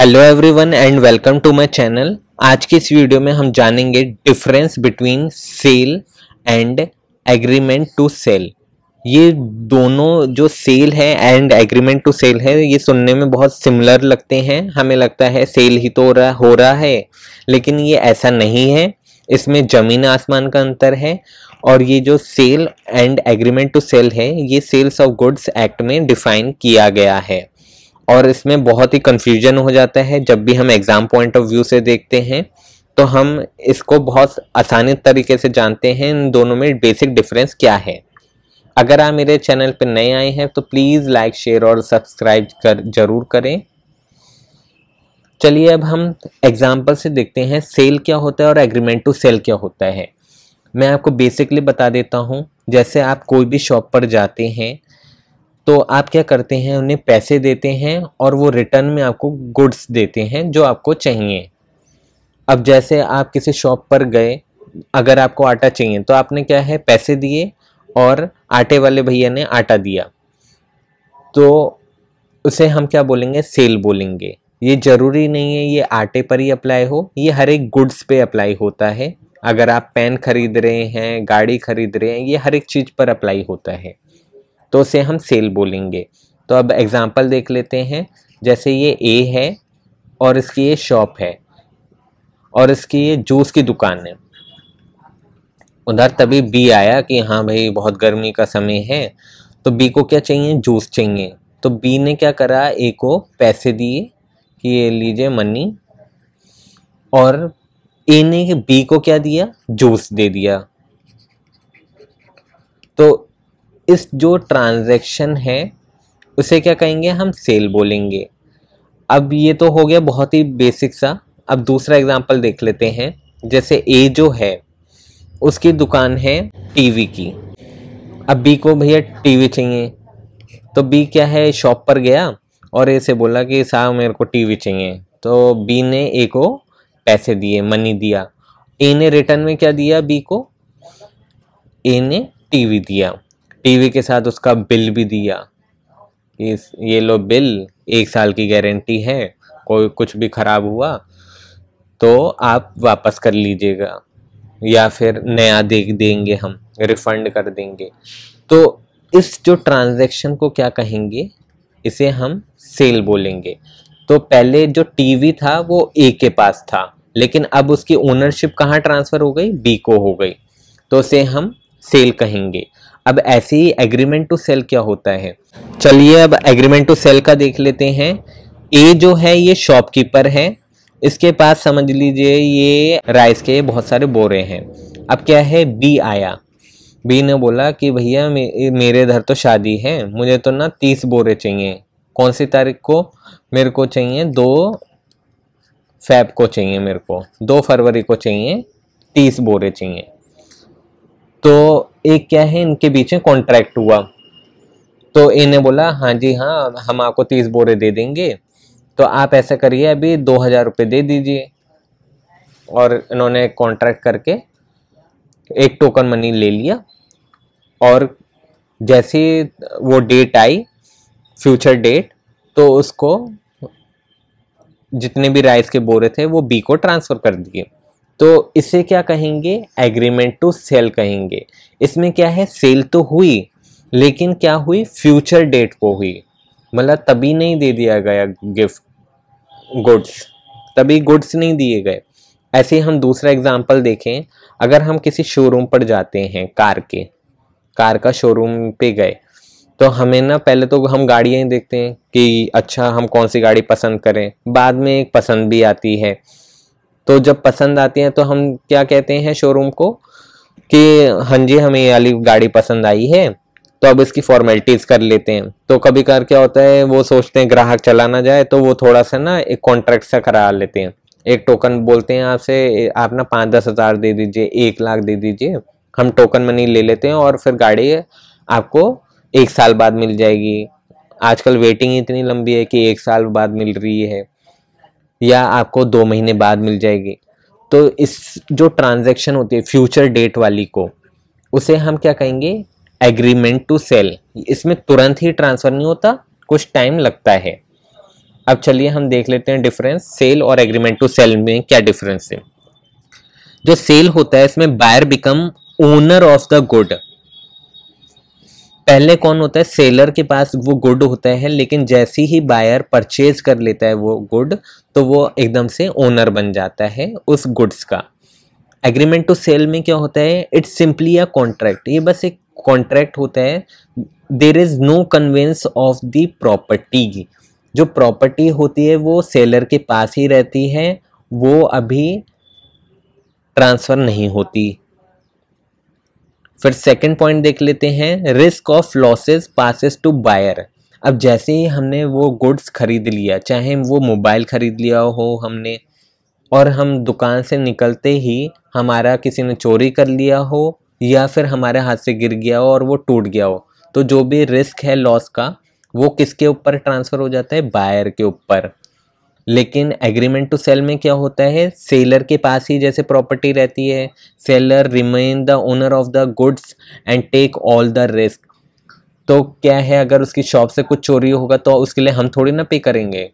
hello everyone and welcome to my channel आज की इस वीडियो में हम जानेंगे difference between sale and agreement to sale ये दोनों जो सेल है एंड एग्रीमेंट टू सेल है ये सुनने में बहुत सिमिलर लगते हैं हमें लगता है सेल ही तो हो रहा हो रहा है लेकिन ये ऐसा नहीं है इसमें ज़मीन आसमान का अंतर है और ये जो sale and agreement to sale है ये सेल्स ऑफ गुड्स एक्ट में डिफाइन किया गया है और इसमें बहुत ही कन्फ्यूजन हो जाता है जब भी हम एग्ज़ाम पॉइंट ऑफ व्यू से देखते हैं तो हम इसको बहुत आसानी तरीके से जानते हैं इन दोनों में बेसिक डिफरेंस क्या है अगर आप मेरे चैनल पर नए आए हैं तो प्लीज़ लाइक शेयर और सब्सक्राइब कर जरूर करें चलिए अब हम एग्जाम्पल से देखते हैं सेल क्या होता है और एग्रीमेंट टू सेल क्या होता है मैं आपको बेसिकली बता देता हूँ जैसे आप कोई भी शॉप पर जाते हैं तो आप क्या करते हैं उन्हें पैसे देते हैं और वो रिटर्न में आपको गुड्स देते हैं जो आपको चाहिए अब जैसे आप किसी शॉप पर गए अगर आपको आटा चाहिए तो आपने क्या है पैसे दिए और आटे वाले भैया ने आटा दिया तो उसे हम क्या बोलेंगे सेल बोलेंगे ये ज़रूरी नहीं है ये आटे पर ही अप्लाई हो ये हर एक गुड्स पे अप्लाई होता है अगर आप पेन खरीद रहे हैं गाड़ी खरीद रहे हैं ये हर एक चीज़ पर अप्लाई होता है तो उसे हम सेल बोलेंगे तो अब एग्ज़ाम्पल देख लेते हैं जैसे ये ए है और इसकी ये शॉप है और इसकी ये जूस की दुकान है उधर तभी बी आया कि हाँ भाई बहुत गर्मी का समय है तो बी को क्या चाहिए जूस चाहिए तो बी ने क्या करा ए को पैसे दिए कि ये लीजिए मनी और ए ने बी को क्या दिया जूस दे दिया इस जो ट्रांजैक्शन है उसे क्या कहेंगे हम सेल बोलेंगे अब ये तो हो गया बहुत ही बेसिक सा अब दूसरा एग्जाम्पल देख लेते हैं जैसे ए जो है उसकी दुकान है टीवी की अब बी को भैया टीवी चाहिए तो बी क्या है शॉप पर गया और ए से बोला कि साहब मेरे को टीवी चाहिए तो बी ने ए को पैसे दिए मनी दिया ए ने रिटर्न में क्या दिया बी को ए ने टीवी दिया टीवी के साथ उसका बिल भी दिया इस ये लो बिल एक साल की गारंटी है कोई कुछ भी ख़राब हुआ तो आप वापस कर लीजिएगा या फिर नया देख देंगे हम रिफंड कर देंगे तो इस जो ट्रांजैक्शन को क्या कहेंगे इसे हम सेल बोलेंगे तो पहले जो टीवी था वो ए के पास था लेकिन अब उसकी ओनरशिप कहाँ ट्रांसफ़र हो गई बी को हो गई तो उसे हम सेल कहेंगे अब ऐसे ही एग्रीमेंट टू सेल क्या होता है चलिए अब एग्रीमेंट टू सेल का देख लेते हैं ए जो है ये शॉपकीपर है इसके पास समझ लीजिए ये राइस के बहुत सारे बोरे हैं अब क्या है बी आया बी ने बोला कि भैया मे, मेरे घर तो शादी है मुझे तो ना तीस बोरे चाहिए कौन सी तारीख को मेरे को चाहिए दो फैब को चाहिए मेरे को दो फरवरी को चाहिए तीस बोरे चाहिए तो एक क्या है इनके बीच में कॉन्ट्रैक्ट हुआ तो इन्हें बोला हाँ जी हाँ हम आपको तीस बोरे दे देंगे तो आप ऐसा करिए अभी दो हज़ार रुपये दे दीजिए और इन्होंने कॉन्ट्रैक्ट करके एक टोकन मनी ले लिया और जैसे वो डेट आई फ्यूचर डेट तो उसको जितने भी राइस के बोरे थे वो बी को ट्रांसफ़र कर दिए तो इसे क्या कहेंगे एग्रीमेंट टू सेल कहेंगे इसमें क्या है सेल तो हुई लेकिन क्या हुई फ्यूचर डेट को हुई मतलब तभी नहीं दे दिया गया गिफ्ट गुड्स तभी गुड्स नहीं दिए गए ऐसे हम दूसरा एग्जाम्पल देखें अगर हम किसी शोरूम पर जाते हैं कार के कार का शोरूम पे गए तो हमें ना पहले तो हम गाड़ियाँ ही देखते हैं कि अच्छा हम कौन सी गाड़ी पसंद करें बाद में एक पसंद भी आती है तो जब पसंद आती है तो हम क्या कहते हैं शोरूम को कि हाँ जी हमें ये वाली गाड़ी पसंद आई है तो अब इसकी फॉर्मेलिटीज़ कर लेते हैं तो कभी कर क्या होता है वो सोचते हैं ग्राहक चला ना जाए तो वो थोड़ा सा ना एक कॉन्ट्रैक्ट सा करा लेते हैं एक टोकन बोलते हैं आपसे आप ना पाँच दस हज़ार दे दीजिए एक लाख दे दीजिए हम टोकन मनी ले लेते हैं और फिर गाड़ी आपको एक साल बाद मिल जाएगी आजकल वेटिंग इतनी लंबी है कि एक साल बाद मिल रही है या आपको दो महीने बाद मिल जाएगी तो इस जो ट्रांजैक्शन होती है फ्यूचर डेट वाली को उसे हम क्या कहेंगे एग्रीमेंट टू सेल इसमें तुरंत ही ट्रांसफ़र नहीं होता कुछ टाइम लगता है अब चलिए हम देख लेते हैं डिफरेंस सेल और एग्रीमेंट टू सेल में क्या डिफरेंस है जो सेल होता है इसमें buyer become owner of the good पहले कौन होता है सेलर के पास वो गुड होता है लेकिन जैसे ही बायर परचेज कर लेता है वो गुड तो वो एकदम से ओनर बन जाता है उस गुड्स का एग्रीमेंट टू सेल में क्या होता है इट्स सिंपली अ कॉन्ट्रैक्ट ये बस एक कॉन्ट्रैक्ट होता है there is no conveyance of the property जो प्रॉपर्टी होती है वो सेलर के पास ही रहती है वो अभी ट्रांसफ़र नहीं होती फिर सेकंड पॉइंट देख लेते हैं risk of losses passes to buyer अब जैसे ही हमने वो गुड्स खरीद लिया चाहे वो मोबाइल खरीद लिया हो हमने और हम दुकान से निकलते ही हमारा किसी ने चोरी कर लिया हो या फिर हमारे हाथ से गिर गया हो और वो टूट गया हो तो जो भी रिस्क है लॉस का वो किसके ऊपर ट्रांसफ़र हो जाता है बायर के ऊपर लेकिन एग्रीमेंट टू सेल में क्या होता है सेलर के पास ही जैसे प्रॉपर्टी रहती है seller remain the owner of the goods and take all the risk तो क्या है अगर उसकी शॉप से कुछ चोरी होगा तो उसके लिए हम थोड़ी ना पे करेंगे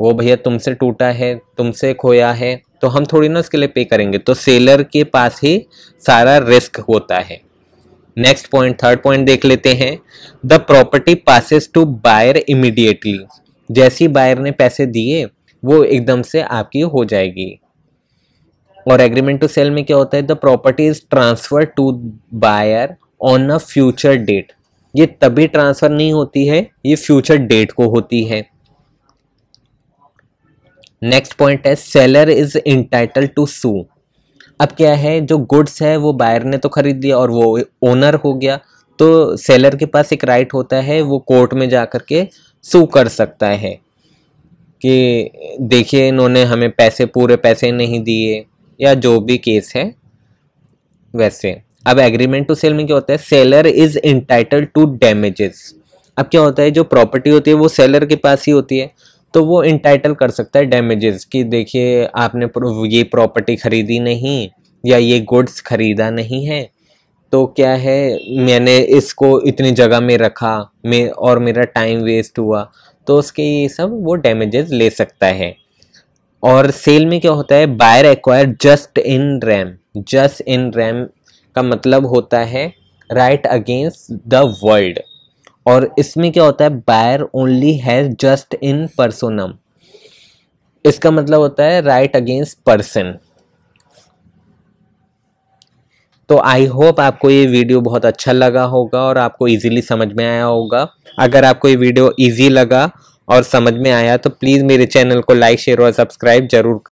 वो भैया तुमसे टूटा है तुमसे खोया है तो हम थोड़ी ना उसके लिए पे करेंगे तो सेलर के पास ही सारा रिस्क होता है नेक्स्ट पॉइंट थर्ड पॉइंट देख लेते हैं the property passes to buyer immediately जैसी बायर ने पैसे दिए वो एकदम से आपकी हो जाएगी और एग्रीमेंट टू सेल में क्या होता है the property is transfer to buyer on a future date ये तभी ट्रांसफर नहीं होती है ये फ्यूचर डेट को होती है नेक्स्ट पॉइंट है seller is entitle to sue अब क्या है जो गुड्स है वो बायर ने तो खरीद लिया और वो ओनर हो गया तो सेलर के पास एक राइट होता है वो कोर्ट में जा कर के सू कर सकता है कि देखिए इन्होंने हमें पैसे पूरे पैसे नहीं दिए या जो भी केस है वैसे अब एग्रीमेंट टू सेल में क्या होता है seller is entitle to damages अब क्या होता है जो प्रॉपर्टी होती है वो सेलर के पास ही होती है तो वो इंटाइटल कर सकता है डैमेजेस कि देखिए आपने ये प्रॉपर्टी खरीदी नहीं या ये गुड्स खरीदा नहीं है तो क्या है मैंने इसको इतनी जगह में रखा मैं और मेरा टाइम वेस्ट हुआ तो उसके ये सब वो डैमेजेस ले सकता है और सेल में क्या होता है buyer acquire just in rem just in rem का मतलब होता है राइट अगेंस्ट द वर्ल्ड और इसमें क्या होता है buyer only has just in personam इसका मतलब होता है राइट अगेंस्ट पर्सन तो आई होप आपको ये वीडियो बहुत अच्छा लगा होगा और आपको इजीली समझ में आया होगा अगर आपको ये वीडियो इजी लगा और समझ में आया तो प्लीज़ मेरे चैनल को लाइक शेयर और सब्सक्राइब जरूर